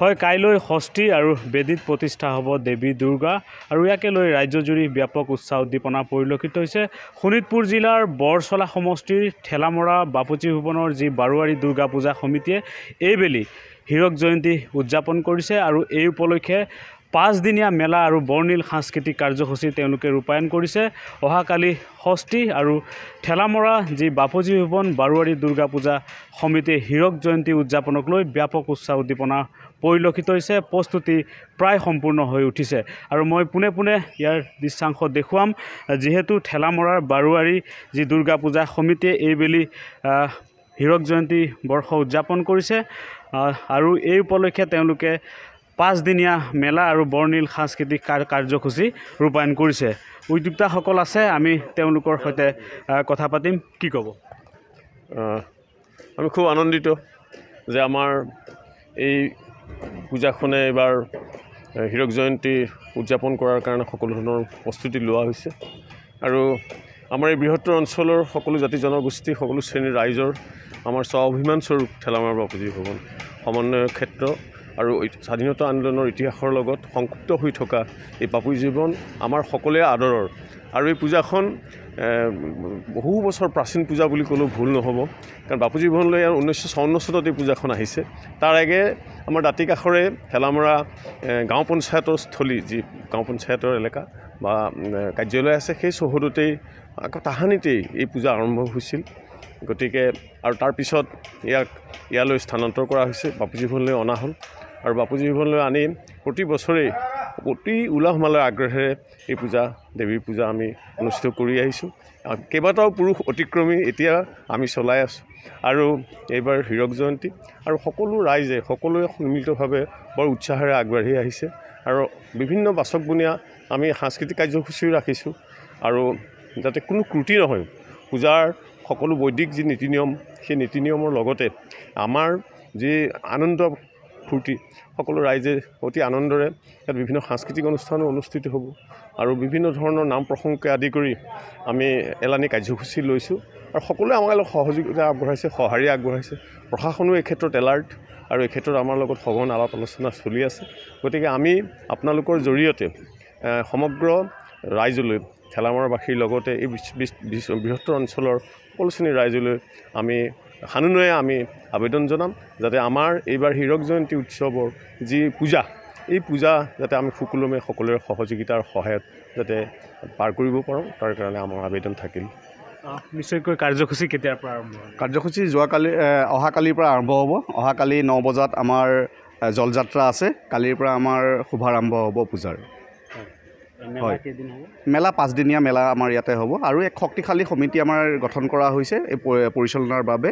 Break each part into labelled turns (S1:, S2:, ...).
S1: হয় কাইলৈ ষষ্ঠী আৰু বেদীত প্ৰতিষ্ঠা হ'ব দেৱী দুৰ্গা আৰু ইয়াকে লৈ ৰাজ্যজুৰি ব্যাপক উৎসাহ উদ্দীপনা পৰিলক্ষিত হৈছে শোণিতপুৰ জিলাৰ বৰচলা সমষ্টিৰ ঠেলামৰা বাপুজী ভৱনৰ যি বাৰুৱাৰী দুৰ্গা পূজা সমিতিয়ে এইবেলি হীৰক জয়ন্তী উদযাপন কৰিছে আৰু এই উপলক্ষে পাঁচদিনীয়া মেলা আৰু বৰ্ণিল সাংস্কৃতিক কাৰ্যসূচী তেওঁলোকে ৰূপায়ণ কৰিছে অহাকালি ষষ্ঠী আৰু ঠেলামৰা যি বাপুজী ভৱন বাৰুৱাৰী দুৰ্গা পূজা সমিতিৰ হীৰক জয়ন্তী উদযাপনক লৈ ব্যাপক উৎসাহ উদ্দীপনা পৰিলক্ষিত হৈছে প্ৰস্তুতি প্ৰায় সম্পূৰ্ণ হৈ উঠিছে আৰু মই পোনে পোনে ইয়াৰ দৃশ্যাংশ দেখুৱাম যিহেতু ঠেলামৰাৰ বাৰুৱাৰী যি দুৰ্গা পূজা সমিতিয়ে এইবেলি হীৰক জয়ন্তী বৰ্ষ উদযাপন কৰিছে আৰু এই উপলক্ষে তেওঁলোকে পাঁচদিনীয়া মেলা আৰু বৰ্ণিল সাংস্কৃতিক কাৰ্যসূচী ৰূপায়ণ কৰিছে উদ্যোক্তাসকল আছে আমি তেওঁলোকৰ সৈতে কথা পাতিম কি ক'ব
S2: আমি খুব আনন্দিত যে আমাৰ এই পূজাখনে এইবাৰ হীৰক জয়ন্তী উদযাপন কৰাৰ কাৰণে সকলো ধৰণৰ প্ৰস্তুতি লোৱা হৈছে আৰু আমাৰ এই বৃহত্তৰ অঞ্চলৰ সকলো জাতি জনগোষ্ঠী সকলো শ্ৰেণীৰ ৰাইজৰ আমাৰ স্বাভিমানস্বৰূপ ঠেলামৰা বাপুজী ভৱন সমন্বয়ৰ ক্ষেত্ৰ আৰু স্বাধীনতা আন্দোলনৰ ইতিহাসৰ লগত সংকুপ্ত হৈ থকা এই বাপুৰ জীৱন আমাৰ সকলোৱে আদৰৰ আৰু এই পূজাখন বহু বছৰ প্ৰাচীন পূজা বুলি ক'লেও ভুল নহ'ব কাৰণ বাপু জীৱনলৈ ইয়াৰ ঊনৈছশ চৌৱন্ন চনত এই পূজাখন আহিছে তাৰ আগে আমাৰ দাঁতি কাষৰে ঠেলামৰা গাঁও পঞ্চায়তৰ স্থলী যি গাঁও পঞ্চায়তৰ এলেকা বা কাৰ্যালয় আছে সেই চৌহদতেই আকৌ তাহানিতেই এই পূজা আৰম্ভ হৈছিল গতিকে আৰু তাৰপিছত ইয়াক ইয়ালৈ স্থানান্তৰ কৰা হৈছে বাপুজীভনলৈ অনা হ'ল আৰু বাপুজী ভৱনলৈ আনি প্ৰতি বছৰেই অতি উলহ মালহ আগ্ৰহেৰে এই পূজা দেৱীৰ পূজা আমি অনুষ্ঠিত কৰি আহিছোঁ কেইবাটাও পুৰুষ অতিক্ৰমী এতিয়া আমি চলাই আছোঁ আৰু এইবাৰ হীৰক জয়ন্তী আৰু সকলো ৰাইজে সকলোৱে সন্মিলিতভাৱে বৰ উৎসাহেৰে আগবাঢ়ি আহিছে আৰু বিভিন্ন বাচক বাচকবনীয়া আমি সাংস্কৃতিক কাৰ্যসূচীও ৰাখিছোঁ আৰু যাতে কোনো ক্ৰুটি নহয় পূজাৰ সকলো বৈদিক যি নীতি নিয়ম সেই নীতি নিয়মৰ লগতে আমাৰ যি আনন্দ ফূৰ্তি সকলো ৰাইজে অতি আনন্দৰে ইয়াত বিভিন্ন সাংস্কৃতিক অনুষ্ঠানো অনুষ্ঠিত হ'ব আৰু বিভিন্ন ধৰণৰ নাম প্ৰসংগকে আদি কৰি আমি এলানি কাৰ্যসূচী লৈছোঁ আৰু সকলোৱে আমাৰ লগত সহযোগিতা আগবঢ়াইছে সঁহাৰি আগবঢ়াইছে প্ৰশাসনো এই ক্ষেত্ৰত এলাৰ্ট আৰু এই ক্ষেত্ৰত আমাৰ লগত সঘন আলাপ আলোচনা চলি আছে গতিকে আমি আপোনালোকৰ জৰিয়তে সমগ্ৰ ৰাইজলৈ ঠেলামৰাবাসীৰ লগতে এই বৃহত্তৰ অঞ্চলৰ সকলোখিনি ৰাইজলৈ আমি সাননৈয়ে আমি আবেদন জনাম যাতে আমাৰ এইবাৰ হীৰক জয়ন্তী উৎসৱৰ যি পূজা এই পূজা যাতে আমি সুকলমে সকলোৰে সহযোগিতাৰ সহায়ত যাতে পাৰ কৰিব পাৰোঁ তাৰ কাৰণে আমাৰ আবেদন থাকিল
S1: নিশ্চয়কৈ কাৰ্যসূচী কেতিয়াৰ পৰা আৰম্ভ
S2: কাৰ্যসূচী যোৱাকালি অহাকালিৰ পৰা আৰম্ভ হ'ব অহাকালি ন বজাত আমাৰ
S1: জলযাত্ৰা আছে কালিৰ পৰা আমাৰ শুভাৰম্ভ হ'ব পূজাৰ হয় মেলা পাঁচদিনীয়া মেলা আমাৰ ইয়াতে হ'ব আৰু এক শক্তিশালী সমিতি আমাৰ গঠন কৰা হৈছে এই পৰিচালনাৰ বাবে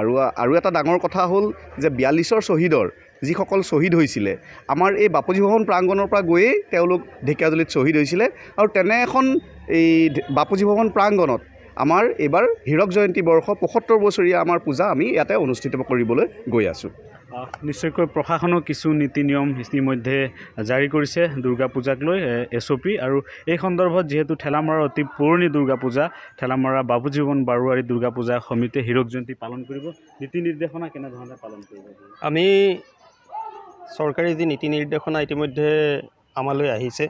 S1: আৰু আৰু এটা ডাঙৰ কথা হ'ল যে বিয়াল্লিছৰ শ্বহীদৰ যিসকল শ্বহীদ হৈছিলে আমাৰ এই বাপুজী ভৱন প্ৰাংগণৰ পৰা গৈয়ে তেওঁলোক ঢেকীয়াজুলিত শ্বহীদ হৈছিলে আৰু তেনে এখন এই বাপুজী ভৱন প্ৰাংগণত আমাৰ এইবাৰ হীৰক জয়ন্তী বৰ্ষ পঁসত্তৰ বছৰীয়া আমাৰ পূজা আমি ইয়াতে অনুষ্ঠিত কৰিবলৈ গৈ আছোঁ নিশ্চয়কৈ প্ৰশাসনেও কিছু নীতি নিয়ম ইতিমধ্যে জাৰি কৰিছে দুৰ্গা পূজাক লৈ এছ অ' পি আৰু এই সন্দৰ্ভত যিহেতু ঠেলামৰাৰ অতি পুৰণি দুৰ্গা পূজা ঠেলামৰা বাবুজীৱন বাৰুৱাৰী দুৰ্গা পূজা সমিতিয়ে হীৰক জয়ন্তী পালন কৰিব নীতি নিৰ্দেশনা কেনেধৰণে পালন কৰিব আমি চৰকাৰী যি নীতি নিৰ্দেশনা ইতিমধ্যে আমালৈ আহিছে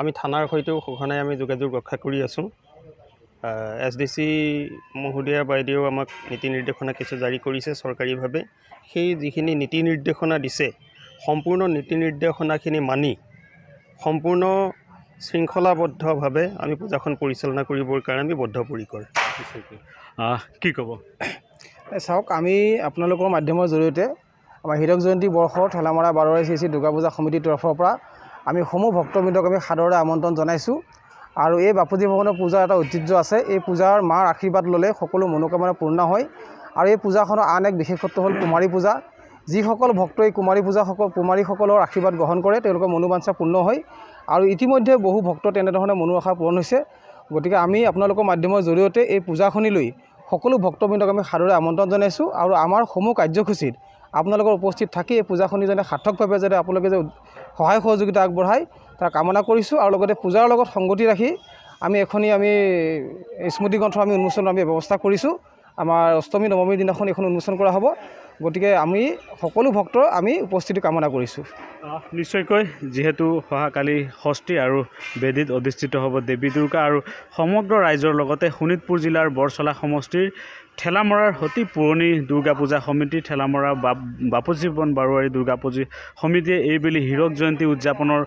S1: আমি থানাৰ সৈতেও সঘনাই আমি যোগাযোগ ৰক্ষা কৰি আছোঁ এছ ডি চি মহোদয়া বাইদেউ আমাক নীতি নিৰ্দেশনা কিছু জাৰি কৰিছে চৰকাৰীভাৱে সেই যিখিনি নীতি নিৰ্দেশনা দিছে সম্পূৰ্ণ নীতি নিৰ্দেশনাখিনি মানি সম্পূৰ্ণ শৃংখলাবদ্ধভাৱে আমি পূজাখন পৰিচালনা কৰিবৰ কাৰণে আমি বদ্ধপৰিকৰ কি
S3: ক'ব চাওক আমি আপোনালোকৰ মাধ্যমৰ জৰিয়তে আমাৰ হীৰক জয়ন্তী বৰ্ষৰ ঠেলামৰা বাৰৰে চি চি দুৰ্গা পূজা সমিতিৰ তৰফৰ পৰা আমি সমূহ ভক্তবৃন্দক আমি সাদৰে আমন্ত্ৰণ জনাইছোঁ আৰু এই বাপুজী ভৱনৰ পূজাৰ এটা ঐতিহ্য আছে এই পূজাৰ মাৰ আশীৰ্বাদ ল'লে সকলো মনোকামনা পূৰ্ণ হয় আৰু এই পূজাখনৰ আন এক বিশেষত্ব হ'ল কুমাৰী পূজা যিসকল ভক্তই এই কুমাৰী পূজাসকল কুমাৰীসকলৰ আশীৰ্বাদ গ্ৰহণ কৰে তেওঁলোকৰ মনোবাঞ্ছা পূৰ্ণ হয় আৰু ইতিমধ্যে বহু ভক্ত তেনেধৰণে মনো আশা পূৰণ হৈছে গতিকে আমি আপোনালোকৰ মাধ্যমৰ জৰিয়তে এই পূজাখনিলৈ সকলো ভক্তবৃন্দক আমি সাদৰে আমন্ত্ৰণ জনাইছোঁ আৰু আমাৰ সমূহ কাৰ্যসূচীত আপোনালোকৰ উপস্থিত থাকি এই পূজাখনি যেনে সাৰ্থকভাৱে যাতে আপোনালোকে যে সহায় সহযোগিতা আগবঢ়ায় তাৰ কামনা কৰিছোঁ আৰু লগতে পূজাৰ লগত সংগতি ৰাখি আমি এখনি আমি স্মৃতি গ্ৰন্থ আমি উন্মোচন আমি ব্যৱস্থা কৰিছোঁ আমাৰ অষ্টমী নৱমীৰ দিনাখন এইখন উন্মোচন কৰা হ'ব গতিকে আমি সকলো ভক্ত আমি উপস্থিতি কামনা কৰিছোঁ
S1: নিশ্চয়কৈ যিহেতু অহাকালি ষষ্ঠী আৰু বেদীত অধিষ্ঠিত হ'ব দেৱী দুৰ্গা আৰু সমগ্ৰ ৰাইজৰ লগতে শোণিতপুৰ জিলাৰ বৰচলা সমষ্টিৰ ঠেলামৰাৰ অতি পুৰণি দুৰ্গা পূজা সমিতি ঠেলামৰা বাপ বাপুজীৱন বাৰোৱাৰী দুৰ্গা পুজি সমিতিয়ে এইবেলি হীৰক জয়ন্তী উদযাপনৰ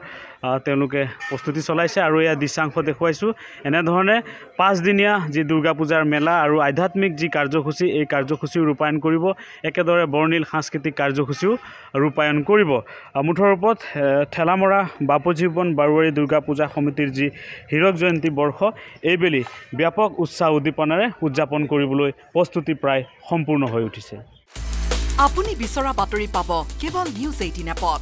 S1: তেওঁলোকে প্ৰস্তুতি চলাইছে আৰু এয়া দৃশ্যাংশ দেখুৱাইছোঁ এনেধৰণে পাঁচদিনীয়া যি দুৰ্গা পূজাৰ মেলা আৰু আধ্যাত্মিক যি কাৰ্যসূচী এই কাৰ্যসূচীও ৰূপায়ণ কৰিব একেদৰে বৰ্ণিল সাংস্কৃতিক কাৰ্যসূচীও ৰূপায়ণ কৰিব মুঠৰ ওপৰত ঠেলামৰা বাপজীৱন বাৰুৱাৰী দুৰ্গা পূজা সমিতিৰ যি হীৰক জয়ন্তী বৰ্ষ এইবেলি ব্যাপক উৎসাহ উদ্দীপনাৰে উদযাপন কৰিবলৈ প্ৰস্তুতি প্ৰায় সম্পূৰ্ণ হৈ উঠিছে আপুনি বিচৰা বাতৰি পাব কেৱল নিউজ এইটিন এপত